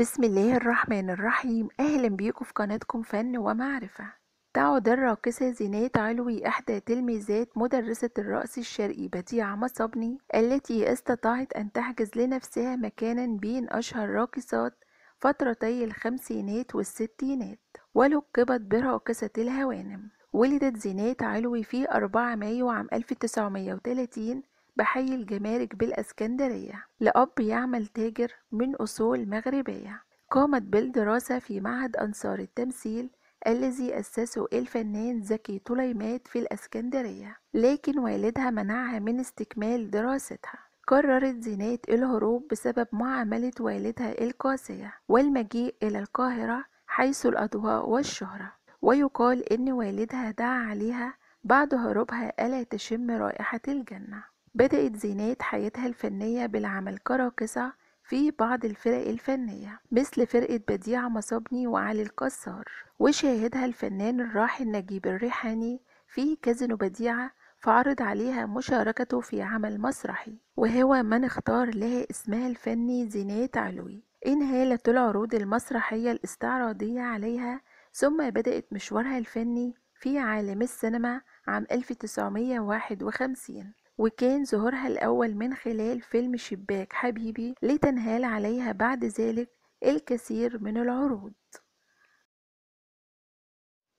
بسم الله الرحمن الرحيم أهلا بيكم في قناتكم فن ومعرفة تعد الراقصة زينات علوي إحدى تلميذات مدرسة الرقص الشرقي بديعة مصبني التي استطاعت أن تحجز لنفسها مكانا بين أشهر راقصات فترتي الخمسينات والستينات ولقبت براقصة الهوانم ولدت زينات علوي في 4 مايو عام 1930 بحي الجمارك بالاسكندرية لأب يعمل تاجر من أصول مغربية قامت بالدراسة في معهد أنصار التمثيل الذي أسسه الفنان زكي طليمات في الأسكندرية لكن والدها منعها من استكمال دراستها قررت زينات الهروب بسبب معاملة والدها القاسية والمجيء إلى القاهرة حيث الأضواء والشهرة ويقال إن والدها دعا عليها بعد هروبها ألا تشم رائحة الجنة بدأت زينات حياتها الفنية بالعمل كراقصة في بعض الفرق الفنية مثل فرقة بديع مصابني وعلي الكسار وشاهدها الفنان الراحل نجيب الريحاني في كازينو بديعة فعرض عليها مشاركته في عمل مسرحي وهو من اختار لها اسمها الفني زينات علوي انهالت العروض المسرحية الاستعراضية عليها ثم بدأت مشوارها الفني في عالم السينما عام 1951 وكان ظهورها الأول من خلال فيلم شباك حبيبي لتنهال عليها بعد ذلك الكثير من العروض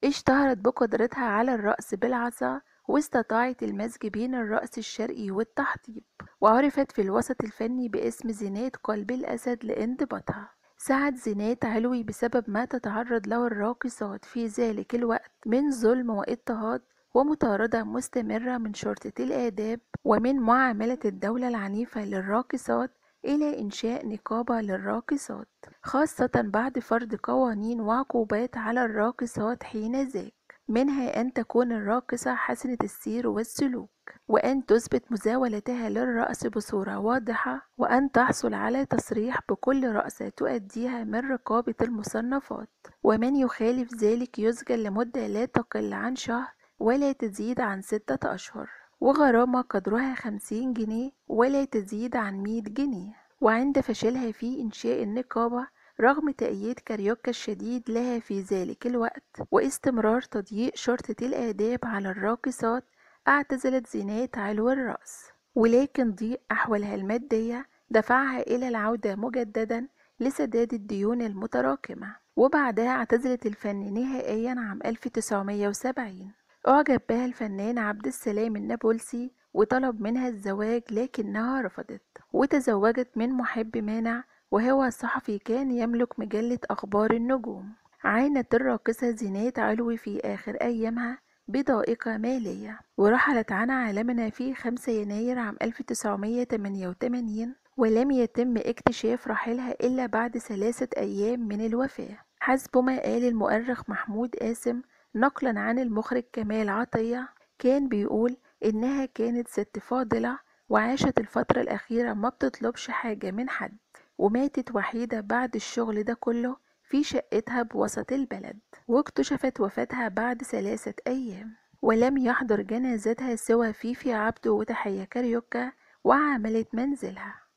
اشتهرت بقدرتها على الرأس بالعصا واستطاعت المزج بين الرأس الشرقي والتحطيب وعرفت في الوسط الفني باسم زينات قلب الأسد لانضباطها سعد زينات علوي بسبب ما تتعرض له الراقصات في ذلك الوقت من ظلم واضطهاد ومطاردة مستمرة من شرطة الآداب ومن معاملة الدولة العنيفة للراقصات إلى إنشاء نقابة للراقصات خاصة بعد فرض قوانين وعقوبات على الراقصات حين ذاك منها أن تكون الراقصة حسنة السير والسلوك وأن تثبت مزاولتها للرأس بصورة واضحة وأن تحصل على تصريح بكل رأسة تؤديها من رقابة المصنفات ومن يخالف ذلك يسجن لمدة لا تقل عن شهر ولا تزيد عن ستة أشهر وغرامة قدرها خمسين جنيه ولا تزيد عن مية جنيه وعند فشلها في إنشاء النقابة رغم تأييد كاريوكا الشديد لها في ذلك الوقت واستمرار تضييق شرطة الآداب على الراقصات اعتزلت زينات علو الرأس ولكن ضيق أحوالها المادية دفعها إلى العودة مجددا لسداد الديون المتراكمة وبعدها اعتزلت الفن نهائيا عام 1970 أُعجب بها الفنان عبد السلام النابلسي وطلب منها الزواج لكنها رفضت وتزوجت من محب مانع وهو صحفي كان يملك مجلة أخبار النجوم عانت الراقصة زينات علوي في آخر أيامها بضائقة مالية ورحلت عن عالمنا في 5 يناير عام 1988 ولم يتم اكتشاف رحلها إلا بعد ثلاثة أيام من الوفاة حسب ما قال المؤرخ محمود قاسم نقلا عن المخرج كمال عطية كان بيقول إنها كانت ست فاضلة وعاشت الفترة الأخيرة ما بتطلبش حاجة من حد وماتت وحيدة بعد الشغل ده كله في شقتها بوسط البلد واكتشفت وفاتها بعد ثلاثة أيام ولم يحضر جنازتها سوى فيفي عبده وتحية كاريوكا وعملت منزلها